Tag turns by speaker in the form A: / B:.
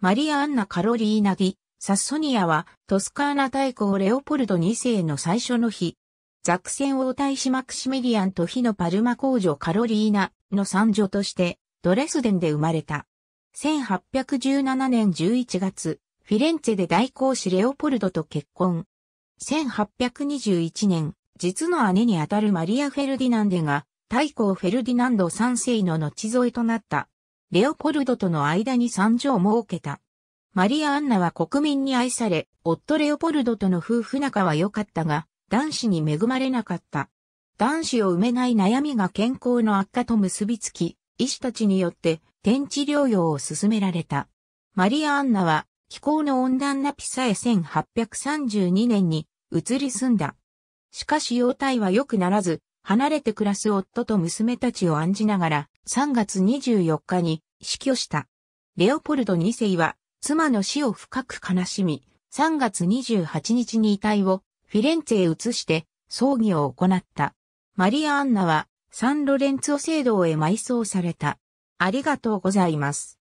A: マリア・アンナ・カロリーナ・ディ・サッソニアは、トスカーナ大公レオポルド2世の最初の日、ザクセン王太子マクシミリアンと火のパルマ公女カロリーナの三女として、ドレスデンで生まれた。1817年11月、フィレンツェで大公子レオポルドと結婚。1821年、実の姉にあたるマリア・フェルディナンデが、大公フェルディナンド3世の後添えとなった。レオポルドとの間に三女を設けた。マリア・アンナは国民に愛され、夫レオポルドとの夫婦仲は良かったが、男子に恵まれなかった。男子を産めない悩みが健康の悪化と結びつき、医師たちによって天地療養を進められた。マリア・アンナは気候の温暖なピサへ1832年に移り住んだ。しかし容体は良くならず、離れて暮らす夫と娘たちを案じながら3月24日に死去した。レオポルド2世は妻の死を深く悲しみ、3月28日に遺体をフィレンツェへ移して葬儀を行った。マリア・アンナはサンロレンツォ聖堂へ埋葬された。ありがとうございます。